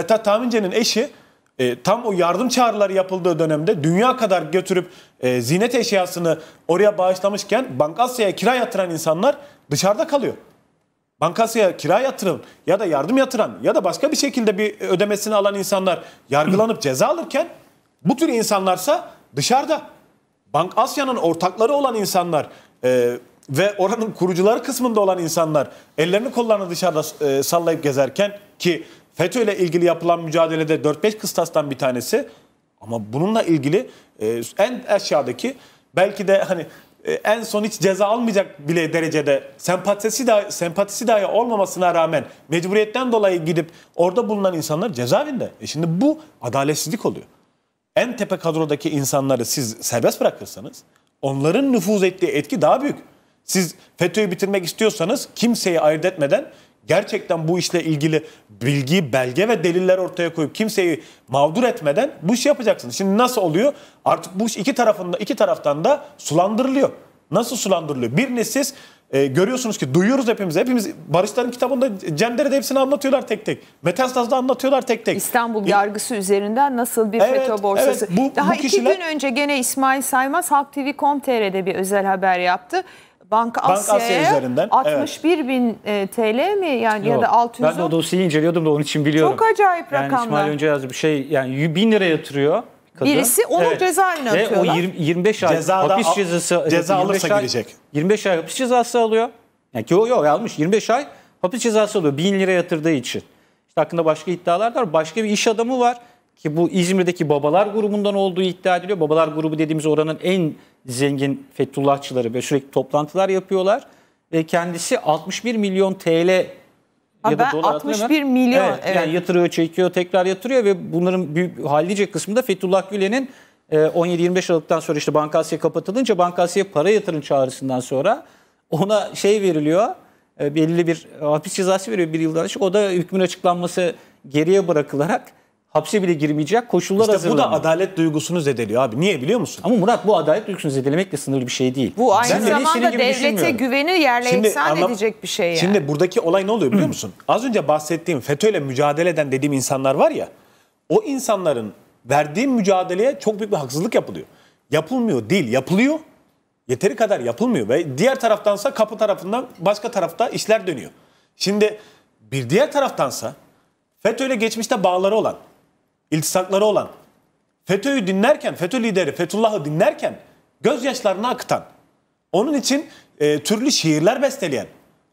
Vedat Tamince'nin eşi e, tam o yardım çağrıları yapıldığı dönemde dünya kadar götürüp e, zinet eşyasını oraya bağışlamışken Bankasya'ya kira yatıran insanlar dışarıda kalıyor. Bankasya'ya kira yatıran ya da yardım yatıran ya da başka bir şekilde bir ödemesini alan insanlar yargılanıp ceza alırken bu tür insanlarsa dışarıda. Bank Asya'nın ortakları olan insanlar e, ve oranın kurucuları kısmında olan insanlar ellerini kollarını dışarıda e, sallayıp gezerken ki FETÖ ile ilgili yapılan mücadelede 4-5 kıstastan bir tanesi. Ama bununla ilgili e, en aşağıdaki belki de hani e, en son hiç ceza almayacak bile derecede sempatisi dahi sempatisi dahi olmamasına rağmen mecburiyetten dolayı gidip orada bulunan insanlar cezaevinde. E şimdi bu adaletsizlik oluyor. En tepe kadrodaki insanları siz serbest bırakırsanız onların nüfuz ettiği etki daha büyük. Siz FETÖ'yü bitirmek istiyorsanız kimseyi ayırt etmeden gerçekten bu işle ilgili bilgi, belge ve deliller ortaya koyup kimseyi mağdur etmeden bu işi yapacaksın. Şimdi nasıl oluyor? Artık bu iş iki tarafında iki taraftan da sulandırılıyor. Nasıl sulandırılıyor? Birini siz e, görüyorsunuz ki duyuyoruz hepimiz. Hepimiz Barışların kitabında Cendere'de hepsini anlatıyorlar tek tek. Metastaz'da anlatıyorlar tek tek. İstanbul e, yargısı üzerinden nasıl bir evet, FETÖ borsası. Evet, bu, Daha bu kişiler... iki gün önce gene İsmail Saymaz Halk TV.com.tr'de bir özel haber yaptı. Bank Asya'ya Asya üzerinden. 61 evet. bin e, TL mi yani Yok, ya da 600 Ben de o dosyayı inceliyordum da onun için biliyorum. Çok acayip yani rakamlar. İsmail önce yazdı bir şey yani 1000 lira yatırıyor. Kadın. Birisi onu evet. cezaevine Ve atıyorlar. Ve o 20, 25 ay Cezada, hapis cezası. Ceza alırsa ay, girecek. 25 ay hapis cezası alıyor. Yani ki o yok almış 25 ay hapis cezası alıyor 1000 lira yatırdığı için. İşte hakkında başka iddialar da var. Başka bir iş adamı var. Ki bu İzmir'deki babalar grubundan olduğu iddia ediliyor. Babalar grubu dediğimiz oranın en zengin Fethullahçıları ve sürekli toplantılar yapıyorlar. Ve kendisi 61 milyon TL ha, ya da dolar 61 mı? milyon evet, evet. Yani yatırıyor, çekiyor, tekrar yatırıyor ve bunların büyük hallice kısmında Fethullah Gülen'in 17-25 e, Aralık'tan sonra işte Bankasya kapatılınca Bankasya para yatırın çağrısından sonra ona şey veriliyor e, belli bir hapis cezası veriyor bir yıldan açık. O da hükmün açıklanması geriye bırakılarak hapse bile girmeyecek koşullar işte hazırlanıyor. bu da adalet duygusunu zedeliyor abi. Niye biliyor musun? Ama Murat bu adalet duygusunu zedelemekle sınırlı bir şey değil. Bu aynı ben zamanda devlete güveni yerle şimdi, eksan anlam- edecek bir şey yani. Şimdi buradaki olay ne oluyor biliyor musun? Az önce bahsettiğim FETÖ'yle mücadele eden dediğim insanlar var ya o insanların verdiği mücadeleye çok büyük bir haksızlık yapılıyor. Yapılmıyor değil yapılıyor. Yeteri kadar yapılmıyor ve diğer taraftansa kapı tarafından başka tarafta işler dönüyor. Şimdi bir diğer taraftansa FETÖ'yle geçmişte bağları olan iltisakları olan, FETÖ'yü dinlerken, FETÖ lideri Fethullah'ı dinlerken gözyaşlarını akıtan, onun için e, türlü şiirler besteleyen,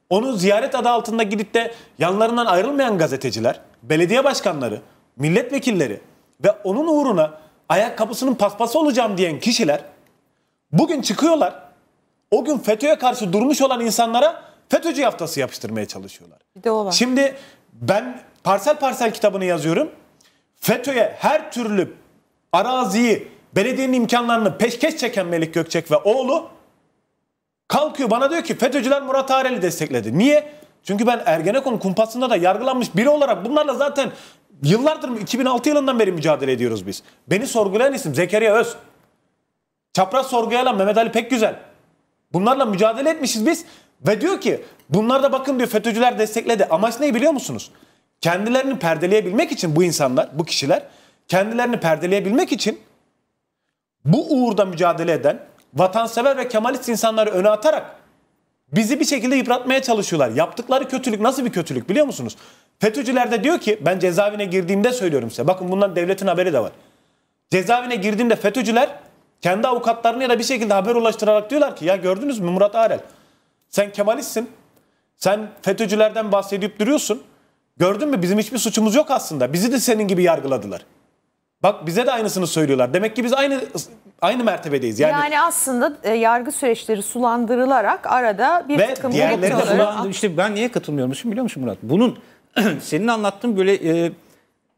onu ziyaret adı altında gidip de yanlarından ayrılmayan gazeteciler, belediye başkanları, milletvekilleri ve onun uğruna ayakkabısının paspası olacağım diyen kişiler bugün çıkıyorlar. O gün FETÖ'ye karşı durmuş olan insanlara FETÖ'cü haftası yapıştırmaya çalışıyorlar. Bir de o var. Şimdi ben parsel parsel kitabını yazıyorum. FETÖ'ye her türlü araziyi, belediyenin imkanlarını peşkeş çeken Melik Gökçek ve oğlu kalkıyor bana diyor ki FETÖ'cüler Murat Arel'i destekledi. Niye? Çünkü ben Ergenekon kumpasında da yargılanmış biri olarak bunlarla zaten yıllardır 2006 yılından beri mücadele ediyoruz biz. Beni sorgulayan isim Zekeriya Öz. Çapraz sorgulayan Mehmet Ali pek güzel. Bunlarla mücadele etmişiz biz ve diyor ki bunlar da bakın diyor FETÖ'cüler destekledi. Amaç ne biliyor musunuz? kendilerini perdeleyebilmek için bu insanlar, bu kişiler kendilerini perdeleyebilmek için bu uğurda mücadele eden vatansever ve kemalist insanları öne atarak bizi bir şekilde yıpratmaya çalışıyorlar. Yaptıkları kötülük nasıl bir kötülük biliyor musunuz? FETÖ'cüler de diyor ki ben cezaevine girdiğimde söylüyorum size. Bakın bundan devletin haberi de var. Cezaevine girdiğimde FETÖ'cüler kendi avukatlarını ya da bir şekilde haber ulaştırarak diyorlar ki ya gördünüz mü Murat Arel sen Kemalistsin. Sen FETÖ'cülerden bahsedip duruyorsun. Gördün mü bizim hiçbir suçumuz yok aslında. Bizi de senin gibi yargıladılar. Bak bize de aynısını söylüyorlar. Demek ki biz aynı aynı mertebedeyiz. Yani, yani aslında e, yargı süreçleri sulandırılarak arada bir ve takım diğerleri de sulandı. İşte ben niye katılmıyorum şimdi biliyor musun Murat? Bunun senin anlattığın böyle e,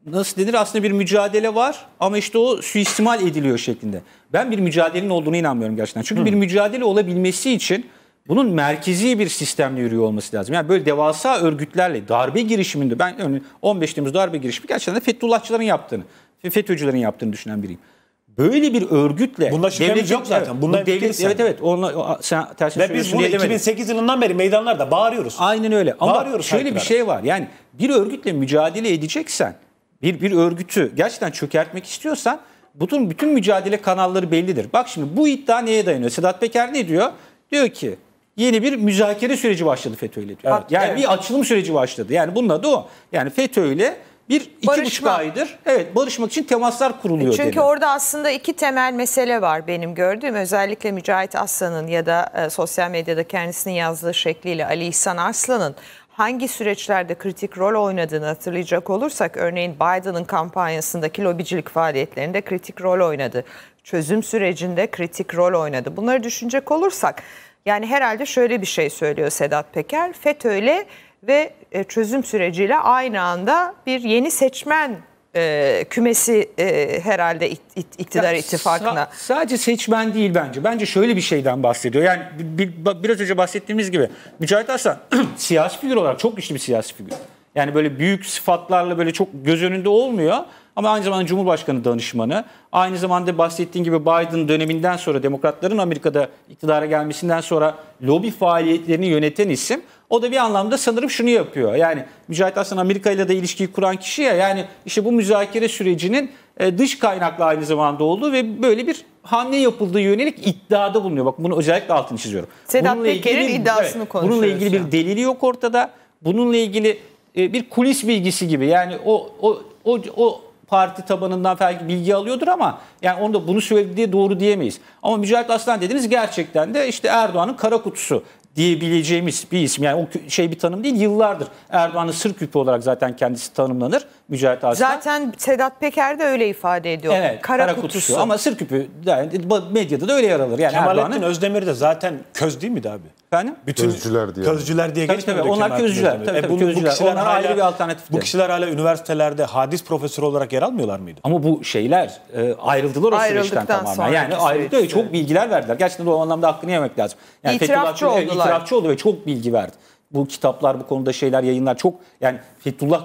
nasıl denir aslında bir mücadele var ama işte o suistimal ediliyor şeklinde. Ben bir mücadelenin olduğunu inanmıyorum gerçekten. Çünkü Hı. bir mücadele olabilmesi için bunun merkezi bir sistemle yürüyor olması lazım. Yani böyle devasa örgütlerle darbe girişiminde ben yani 15 Temmuz darbe girişimi gerçekten de Fethullahçıların yaptığını, FETÖ'cülerin yaptığını düşünen biriyim. Böyle bir örgütle Bunda şüphemiz yok zaten. Evet, Bunda devlet evet evet onunla sen tersine Ve biz bunu 2008 yılından beri meydanlarda bağırıyoruz. Aynen öyle. Ama bağırıyoruz şöyle bir şey var. Yani bir örgütle mücadele edeceksen, bir bir örgütü gerçekten çökertmek istiyorsan bütün bütün mücadele kanalları bellidir. Bak şimdi bu iddia neye dayanıyor? Sedat Peker ne diyor? Diyor ki yeni bir müzakere süreci başladı FETÖ'yle diyor. Evet. Yani evet. bir açılım süreci başladı. Yani bunun adı o. Yani FETÖ'yle bir Barışma. iki buçuk aydır evet barışmak için temaslar kuruluyor. Çünkü dedi. orada aslında iki temel mesele var benim gördüğüm. Özellikle Mücahit Aslan'ın ya da e, sosyal medyada kendisinin yazdığı şekliyle Ali İhsan Aslan'ın hangi süreçlerde kritik rol oynadığını hatırlayacak olursak örneğin Biden'ın kampanyasındaki lobicilik faaliyetlerinde kritik rol oynadı. Çözüm sürecinde kritik rol oynadı. Bunları düşünecek olursak yani herhalde şöyle bir şey söylüyor Sedat Peker. FETÖ'yle ve e, çözüm süreciyle aynı anda bir yeni seçmen e, kümesi e, herhalde iktidar ya, ittifakına. Sa- sadece seçmen değil bence. Bence şöyle bir şeyden bahsediyor. Yani bir, bir, biraz önce bahsettiğimiz gibi Mücahit Aslan siyasi figür olarak çok güçlü bir siyasi figür. Yani böyle büyük sıfatlarla böyle çok göz önünde olmuyor. Ama aynı zamanda Cumhurbaşkanı danışmanı. Aynı zamanda bahsettiğin gibi Biden döneminden sonra demokratların Amerika'da iktidara gelmesinden sonra lobi faaliyetlerini yöneten isim. O da bir anlamda sanırım şunu yapıyor. Yani Mücahit Aslan Amerika ile de ilişkiyi kuran kişi ya yani işte bu müzakere sürecinin e, dış kaynaklı aynı zamanda olduğu ve böyle bir hamle yapıldığı yönelik iddiada bulunuyor. Bak bunu özellikle altını çiziyorum. Sedat Peker'in iddiasını evet, konuşuyoruz. Bununla ilgili bir delili yok ortada. Bununla ilgili e, bir kulis bilgisi gibi. Yani o o o o parti tabanından belki bilgi alıyordur ama yani onu da bunu söylediği doğru diyemeyiz. Ama Mücahit Aslan dediniz gerçekten de işte Erdoğan'ın kara kutusu diyebileceğimiz bir isim. Yani o şey bir tanım değil yıllardır Erdoğan'ın sır küpü olarak zaten kendisi tanımlanır Mücahit Aslan. Zaten Sedat Peker de öyle ifade ediyor. Evet kara, kara kutusu. kutusu. Ama sır küpü yani medyada da öyle yer alır. Yani Kemalettin Özdemir de zaten köz değil miydi abi? Efendim? Bütün közcüler diye. Közcüler diye tabii, geçmiyor. Tabii, onlar közcüler. Tabii, tabii, e, bu, közcüler. Bu kişiler hala, ayrı bir alternatif. Bu kişiler hala üniversitelerde hadis profesör olarak yer almıyorlar mıydı? Ama bu şeyler e, ayrıldılar o süreçten tamamen. Yani ayrıldı. Çok bilgiler verdiler. Gerçekten o anlamda hakkını yemek lazım. Yani İtirafçı oldular itirakçı oldu ve çok bilgi verdi. Bu kitaplar bu konuda şeyler yayınlar çok yani Fethullah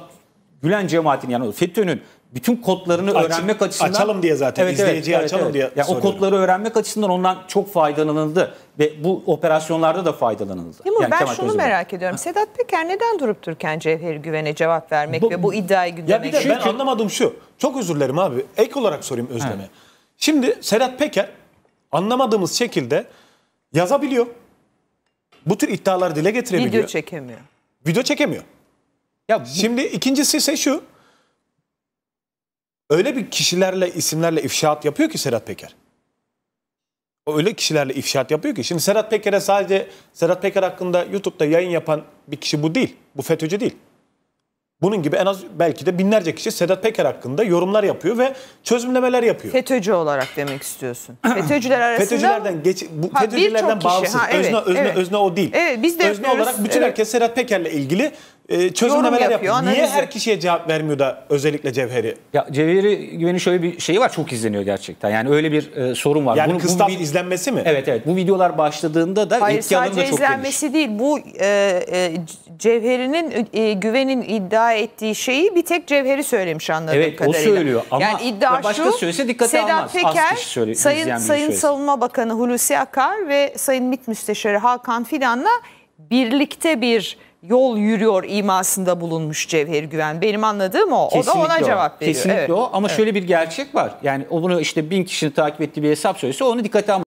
Gülen cemaatinin yani FETÖ'nün bütün kodlarını Aç, öğrenmek açısından açalım diye zaten evet, izleyiciye evet, açalım evet. diye. Yani soruyorum. o kodları öğrenmek açısından ondan çok faydalanıldı ve bu operasyonlarda da faydalanıldı. Değil Yani ben Kemal şunu Özgür. merak ediyorum. Sedat Peker neden durup dururken Cevher Güven'e cevap vermek bu, ve bu iddiayı gündeme Ya çünkü... ben anlamadığım şu. Çok özür dilerim abi. Ek olarak sorayım Özlem'e. Şimdi Sedat Peker anlamadığımız şekilde yazabiliyor bu tür iddialar dile getirebiliyor. Video çekemiyor. Video çekemiyor. Ya şimdi ikincisi ise şu. Öyle bir kişilerle, isimlerle ifşaat yapıyor ki Serhat Peker. O öyle kişilerle ifşaat yapıyor ki. Şimdi Serhat Peker'e sadece Serhat Peker hakkında YouTube'da yayın yapan bir kişi bu değil. Bu FETÖ'cü değil. Bunun gibi en az belki de binlerce kişi Sedat Peker hakkında yorumlar yapıyor ve çözümlemeler yapıyor. FETÖ'cü olarak demek istiyorsun. FETÖ'cüler arasında FETÖ'cülerden geç bu ha, FETÖ'cülerden bağımsız. Ha, evet, özne, özne, evet. özne o değil. Evet, biz de özne yapıyoruz. olarak bütün evet. herkes Sedat Peker'le ilgili e, ee, çözümlemeler yapıyor. yapıyor. Niye her kişiye cevap vermiyor da özellikle Cevher'i? Ya Cevher'i güvenin şöyle bir şeyi var çok izleniyor gerçekten. Yani öyle bir e, sorun var. Yani Bunu, kıstas bu, izlenmesi mi? Evet evet. Bu videolar başladığında da Hayır, etki alanı da çok geniş. izlenmesi değil. Bu e, e, Cevher'inin e, güvenin iddia ettiği şeyi bir tek Cevher'i söylemiş anladığım evet, kadarıyla. Evet o söylüyor ama yani iddia başka şu, söylese dikkate Sedat almaz. Peker, söyle, Sayın, Sayın şey söylese. Savunma Bakanı Hulusi Akar ve Sayın MİT Müsteşarı Hakan Fidan'la birlikte bir yol yürüyor imasında bulunmuş Cevher Güven. Benim anladığım o. Kesinlikle o da ona o. cevap veriyor. Kesinlikle evet. o ama evet. şöyle bir gerçek var. Yani o bunu işte bin kişinin takip ettiği bir hesap söylese onu dikkate